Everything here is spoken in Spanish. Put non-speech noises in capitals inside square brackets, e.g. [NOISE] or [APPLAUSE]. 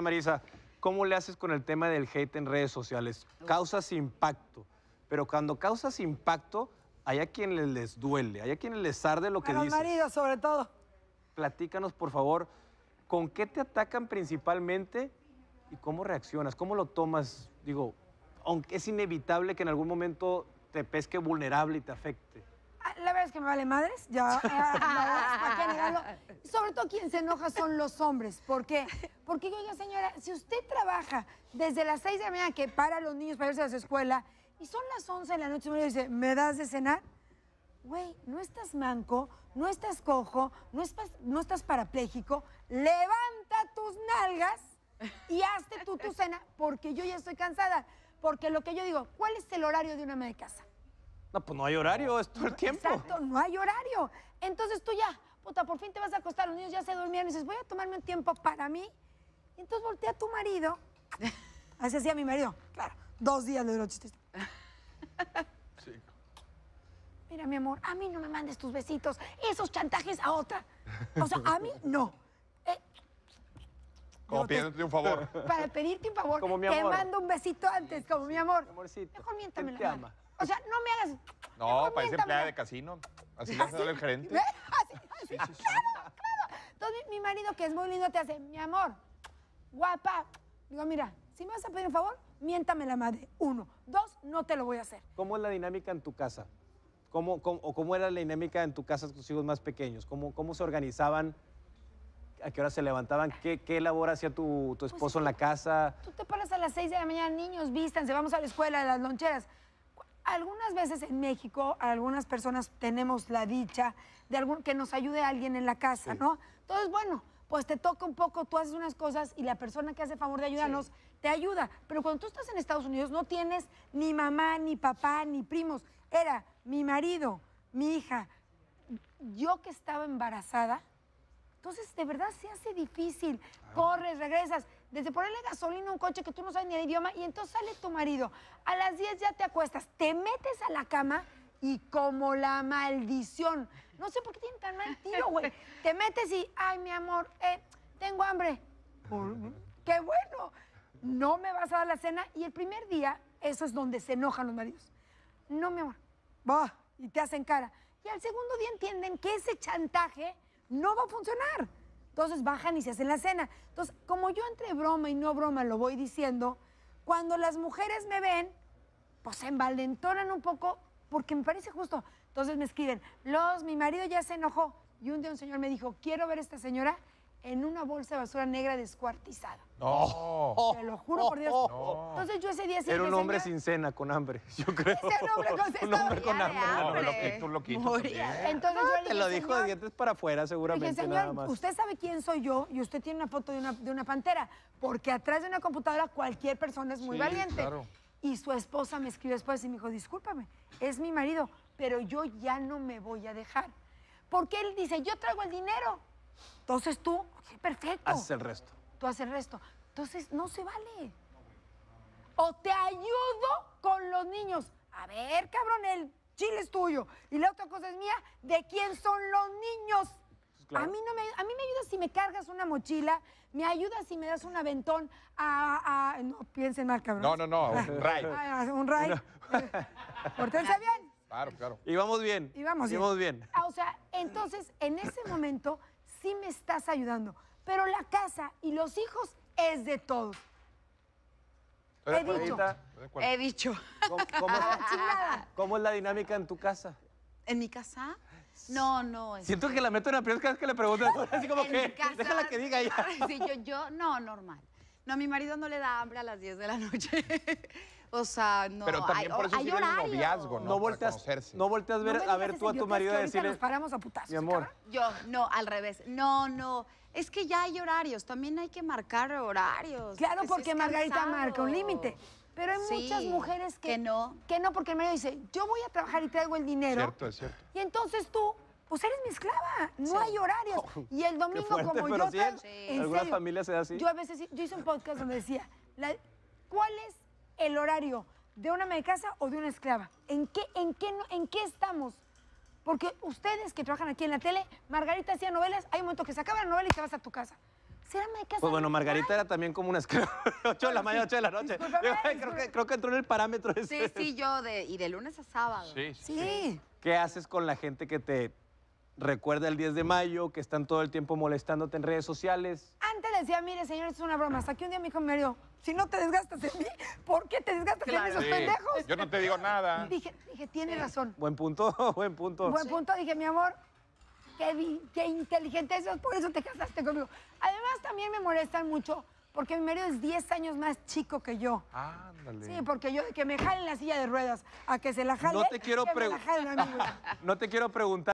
Marisa, ¿cómo le haces con el tema del hate en redes sociales? Causas impacto, pero cuando causas impacto, hay a quienes les duele, hay a quienes les arde lo que dicen. los sobre todo. Platícanos, por favor, ¿con qué te atacan principalmente y cómo reaccionas? ¿Cómo lo tomas? Digo, aunque es inevitable que en algún momento te pesque vulnerable y te afecte la verdad es que me vale madres, ya, eh, qué Sobre todo quien se enoja son los hombres, ¿por qué? Porque, oiga, señora, si usted trabaja desde las seis de la mañana que para los niños para irse a su escuela y son las 11 de la noche y me dice, ¿me das de cenar? Güey, no estás manco, no estás cojo, no estás, no estás parapléjico, levanta tus nalgas y hazte tú tu cena, porque yo ya estoy cansada. Porque lo que yo digo, ¿cuál es el horario de una ama de casa? No, pues no hay horario, es todo el tiempo. Exacto, no hay horario. Entonces tú ya, puta, por fin te vas a acostar, los niños ya se durmieron y dices, voy a tomarme un tiempo para mí. Y entonces voltea a tu marido. [LAUGHS] Así hacía mi marido. Claro, dos días de noche. chistes. [LAUGHS] Mira, mi amor, a mí no me mandes tus besitos, esos chantajes a otra. O sea, a mí no. Eh, como pidiéndote un favor. Para pedirte un favor. Como mi amor. Te mando un besito antes, como mi amor. Mi amorcito. Mejor miéntame la ama. O sea, no me hagas. No, parece empleada de casino. Así le hace el gerente. [LAUGHS] Claro, claro. Entonces, mi marido, que es muy lindo, te hace, mi amor, guapa. Digo, mira, si me vas a pedir un favor, miéntame la madre. Uno. Dos, no te lo voy a hacer. ¿Cómo es la dinámica en tu casa? ¿Cómo, o cómo era la dinámica en tu casa con tus hijos más pequeños? ¿Cómo, cómo se organizaban? ¿A qué hora se levantaban? ¿Qué, qué labor hacía tu, pues esposo en la casa? Tú te paras a las seis de la mañana, niños, vístanse, vamos a la escuela, a las loncheras algunas veces en México, algunas personas tenemos la dicha de que nos ayude alguien en la casa, ¿no? Entonces, bueno, pues te toca un poco, tú haces unas cosas y la persona que hace favor de ayudarnos te ayuda. Pero cuando tú estás en Estados Unidos no tienes ni mamá, ni papá, ni primos. Era mi marido, mi hija, yo que estaba embarazada. Entonces, de verdad se hace difícil. Ah. Corres, regresas desde ponerle gasolina a un coche que tú no sabes ni el idioma, y entonces sale tu marido. A las 10 ya te acuestas, te metes a la cama y como la maldición. No sé por qué tienen tan mal tiro, güey. [LAUGHS] te metes y, ay, mi amor, eh, tengo hambre. ¡Qué bueno! No me vas a dar la cena. Y el primer día, eso es donde se enojan los maridos. No, mi amor. va y te hacen cara. Y al segundo día entienden que ese chantaje no va a funcionar. Entonces bajan y se hacen la cena. Entonces, como yo entre broma y no broma lo voy diciendo, cuando las mujeres me ven, pues se envalentonan un poco porque me parece justo. Entonces me escriben, los, mi marido ya se enojó. Y un día un señor me dijo, quiero ver a esta señora en una bolsa de basura negra descuartizada. No. Te lo juro por Dios. Entonces yo ese día Era un hombre sin cena, con hambre, [LAUGHS] yo creo. Ese hombre un hombre con hambre. lo Entonces Te lo dijo de dientes para afuera, seguramente. señor, nada más. usted sabe quién soy yo y usted tiene una foto de una, de una pantera, porque atrás de una computadora cualquier persona es muy valiente. Y su esposa me escribió después y me dijo, discúlpame, es mi marido, pero yo ya no me voy a dejar. Porque él dice, yo traigo el dinero, entonces tú, perfecto. Haces el resto. Tú haces el resto. Entonces no se vale. O te ayudo con los niños. A ver, cabrón, el chile es tuyo. Y la otra cosa es mía, ¿de quién son los niños? Pues a, mí no me, a mí me ayuda si me cargas una mochila, me ayuda si me das un aventón a... no, piensen mal, cabrón. No, no, no, un [LAUGHS] ray. Ah, ah, un ray. [LAUGHS] bien. Claro, claro. Y vamos bien. Y vamos bien. Ah, o sea, entonces, en ese momento sí me estás ayudando, pero la casa y los hijos es de todos. He dicho. He dicho. [LAUGHS] ¿Cómo, es, la dinámica en tu casa? ¿En mi casa? No, no. Siento que la meto en la primera vez que le pregunto. [LAUGHS] Así como que, déjala que diga ella. [LAUGHS] yo, yo, no, normal. No, mi marido no le da hambre a las 10 de la noche. O sea, no. Pero también hay, por eso hay sirve noviazgo, ¿no? No volteas, no volteas ver, a ver tú a tu marido y decirle... nos paramos a putazos, Mi amor. Yo, no, al revés. No, no. Es que ya hay horarios. También hay que marcar horarios. Claro, porque Margarita marca un límite. Pero hay muchas mujeres que, que, no. Que no, porque el marido dice, yo voy a trabajar y traigo el dinero. Cierto, es cierto. Y entonces tú pues eres mi esclava, no hay horarios. [LAUGHS] Y el domingo, como yo... Sí. En Algunas familias se da así. Yo a veces, yo hice un podcast donde decía, ¿cuál es el horario de una casa o de una esclava? ¿En qué, en qué, en qué estamos? Porque ustedes que trabajan aquí en la tele, Margarita hacía novelas, hay un momento que se acaba la novela y te vas a tu casa. ¿Será casa? Pues bueno, Margarita era también como una esclava, 8 [LAUGHS] de la mañana, 8 de la noche. creo, que, entró en el parámetro. Ese. Sí, sí, yo, y de lunes a sábado. sí. sí. ¿Qué haces con la gente que te Recuerda el 10 de mayo que están todo el tiempo molestándote en redes sociales. Antes decía, mire, señor, es una broma. Hasta que un día mi hijo me marido, si no te desgastas en mí, ¿por qué te desgastas en esos pendejos? Yo no te digo nada. Dije, dije tiene razón. Buen punto, [LAUGHS] buen punto. Buen punto. Dije, mi amor, qué, qué inteligente eso, por eso te casaste conmigo. Además, también me molestan mucho porque mi marido es 10 años más chico que yo. Ándale. Sí, porque yo de que me jalen la silla de ruedas, a que se la jalen. [LAUGHS] No te quiero preguntar. No te quiero preguntar.